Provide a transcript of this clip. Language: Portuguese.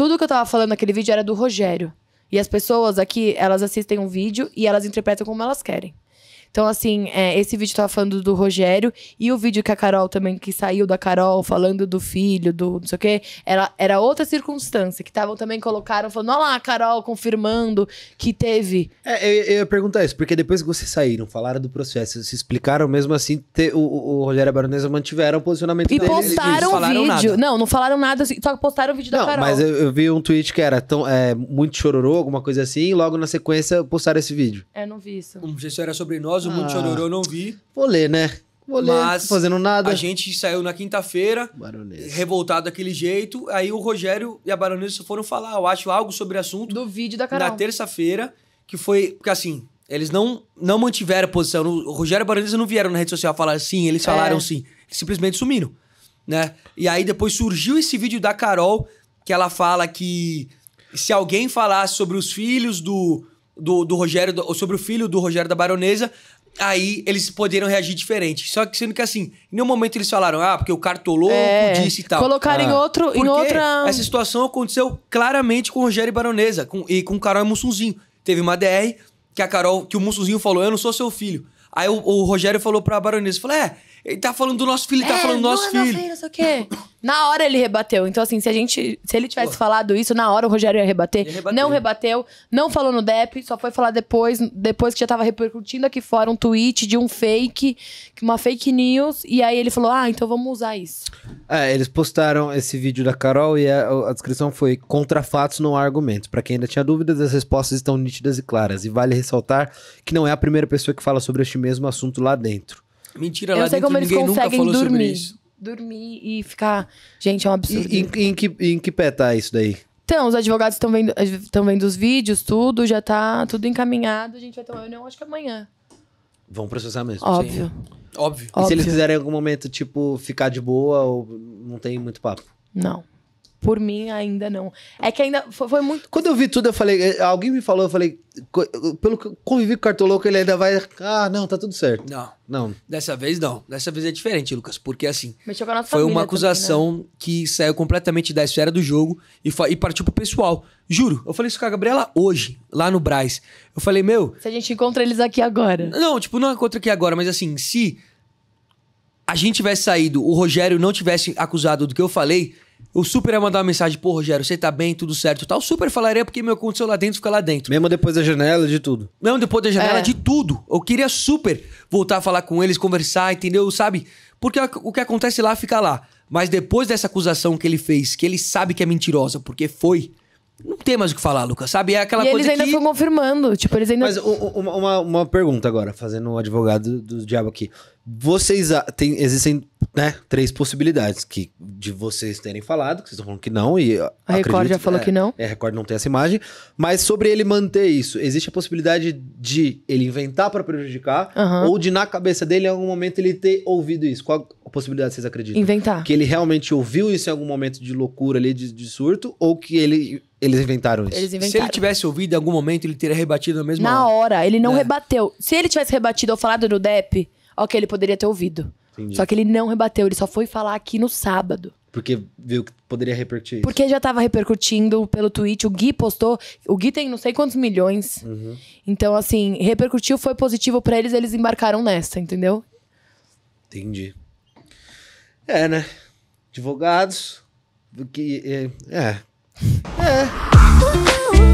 Tudo que eu tava falando naquele vídeo era do Rogério. E as pessoas aqui, elas assistem um vídeo e elas interpretam como elas querem. Então, assim, é, esse vídeo tava falando do Rogério e o vídeo que a Carol também, que saiu da Carol falando do filho, do não sei o quê, era, era outra circunstância, que estavam também colocaram, falando, olha lá, a Carol confirmando que teve. É, eu, eu ia perguntar isso, porque depois que vocês saíram, falaram do processo, se explicaram mesmo assim, te, o, o Rogério e a Baronesa mantiveram o posicionamento e deles. E postaram o vídeo. Nada. Não, não falaram nada, assim, só postaram o vídeo não, da Carol. Mas eu, eu, vi um tweet que era tão, é, muito chororô, alguma coisa assim, e logo na sequência postaram esse vídeo. É, não vi isso. Um gesto era sobre nós o Mundo ah. Chororô, eu não vi. Vou ler, né? Vou ler, Mas fazendo nada. A gente saiu na quinta-feira, revoltado daquele jeito. Aí o Rogério e a Baronesa foram falar, eu acho, algo sobre o assunto. Do vídeo da Carol. Na terça-feira, que foi... Porque assim, eles não, não mantiveram a posição. O Rogério e a Baronesa não vieram na rede social falar sim, eles é. falaram é. sim. Eles simplesmente sumiram, né? E aí depois surgiu esse vídeo da Carol, que ela fala que se alguém falasse sobre os filhos do do, do Rogério, do, sobre o filho do Rogério da Baronesa, aí eles poderiam reagir diferente. Só que sendo que assim, em nenhum momento eles falaram, ah, porque o cartolou é, disse e tal. Colocaram ah. em, outro, porque em outra. Essa situação aconteceu claramente com o Rogério Baronesa com, e com Carol e Mussunzinho. Teve uma DR que a Carol, que o Mussunzinho falou, eu não sou seu filho. Aí o, o Rogério falou pra Baronesa, falou, é, ele tá falando do nosso filho, ele tá é, tá falando do nosso filho. Não é não sei o quê. Na hora ele rebateu. Então, assim, se a gente. Se ele tivesse Pô. falado isso, na hora o Rogério ia rebater. Rebateu. Não rebateu, não falou no DEP, só foi falar depois, depois que já tava repercutindo aqui fora um tweet de um fake, uma fake news. E aí ele falou: ah, então vamos usar isso. É, eles postaram esse vídeo da Carol e a, a descrição foi contra fatos, não há argumentos. Pra quem ainda tinha dúvidas, as respostas estão nítidas e claras. E vale ressaltar que não é a primeira pessoa que fala sobre este mesmo assunto lá dentro. Mentira, Eu lá sei dentro como eles ninguém conseguem nunca falou dormir. sobre isso dormir e ficar. Gente, é um absurdo. E, em, em, que, em que pé tá isso daí? Então, os advogados estão vendo, estão eh, vendo os vídeos, tudo, já tá tudo encaminhado. A gente vai ter uma reunião, acho que amanhã. Vão processar mesmo. Óbvio. Sim. Óbvio. E Óbvio. se eles quiserem em algum momento, tipo, ficar de boa, ou não tem muito papo? Não. Por mim, ainda não. É que ainda foi, foi, muito. Quando eu vi tudo, eu falei. Eh, alguém me falou, eu falei. Pelo que eu convivi com o cartoloco, ele ainda vai. Ah, não, tá tudo certo. Não. Não. Dessa vez, não. Dessa vez é diferente, Lucas, porque assim. foi uma acusação também, né? que saiu completamente da esfera do jogo e, e partiu pro pessoal. Juro, eu falei isso com a Gabriela hoje, lá no Braz. Eu falei, meu. Se a gente encontra eles aqui agora. Não, tipo, não encontra aqui agora, mas assim, se a gente tivesse saído, o Rogério não tivesse acusado do que eu falei o super ia mandar uma mensagem, pô, Rogério, você tá bem, tudo certo tal. O super falaria porque meu aconteceu lá dentro, fica lá dentro. Mesmo depois da janela, de tudo. Mesmo depois da janela, é. de tudo. Eu queria super voltar a falar com eles, conversar, entendeu? Sabe? Porque o que acontece lá, fica lá. Mas depois dessa acusação que ele fez, que ele sabe que é mentirosa, porque foi, não tem mais o que falar, Lucas, sabe? É aquela e coisa eles ainda que... confirmando, tipo, eles ainda... Mas uma, uma, uma pergunta agora, fazendo o um advogado do, do diabo aqui. Vocês... Tem, existem né, três possibilidades que de vocês terem falado, que vocês estão falando que não e a Record já falou é, que não. É, a Record não tem essa imagem, mas sobre ele manter isso, existe a possibilidade de ele inventar para prejudicar uhum. ou de na cabeça dele em algum momento ele ter ouvido isso. Qual a possibilidade vocês acreditam? Inventar. Que ele realmente ouviu isso em algum momento de loucura ali de, de surto ou que ele eles inventaram isso. Eles inventaram. Se ele tivesse ouvido em algum momento, ele teria rebatido na mesma Na hora, hora ele não é. rebateu. Se ele tivesse rebatido ou falado do Depp, ok, ele poderia ter ouvido. Entendi. Só que ele não rebateu, ele só foi falar aqui no sábado. Porque viu que poderia repercutir. Isso. Porque já tava repercutindo pelo tweet. O Gui postou. O Gui tem não sei quantos milhões. Uhum. Então, assim, repercutiu, foi positivo para eles, eles embarcaram nessa, entendeu? Entendi. É, né? Advogados. Que, é. É. é.